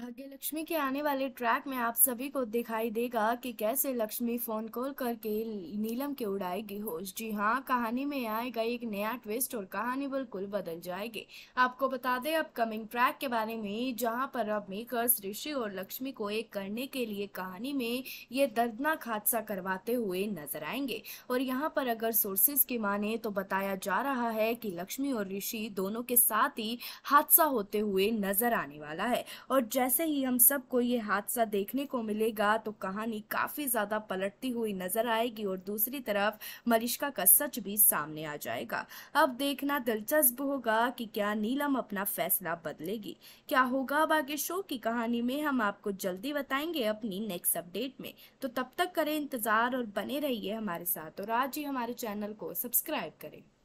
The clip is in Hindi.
भाग्य लक्ष्मी के आने वाले ट्रैक में आप सभी को दिखाई देगा कि कैसे लक्ष्मी फोन कॉल करके नीलम के उड़ाएगी होश जी हाँ कहानी में आएगा एक नया ट्विस्ट और कहानी बिल्कुल बदल जाएगी आपको बता दें अपकमिंग ट्रैक के बारे में जहाँ पर अब मेकर्स ऋषि और लक्ष्मी को एक करने के लिए कहानी में ये दर्दनाक हादसा करवाते हुए नजर आएंगे और यहाँ पर अगर सोर्सेज की माने तो बताया जा रहा है कि लक्ष्मी और ऋषि दोनों के साथ ही हादसा होते हुए नजर आने वाला है और जैसे जैसे ही हम सबको ये हादसा देखने को मिलेगा तो कहानी काफ़ी ज़्यादा पलटती हुई नजर आएगी और दूसरी तरफ मरिश्का का सच भी सामने आ जाएगा अब देखना दिलचस्प होगा कि क्या नीलम अपना फैसला बदलेगी क्या होगा अब आगे शो की कहानी में हम आपको जल्दी बताएंगे अपनी नेक्स्ट अपडेट में तो तब तक करें इंतज़ार और बने रहिए हमारे साथ और आज ही हमारे चैनल को सब्सक्राइब करें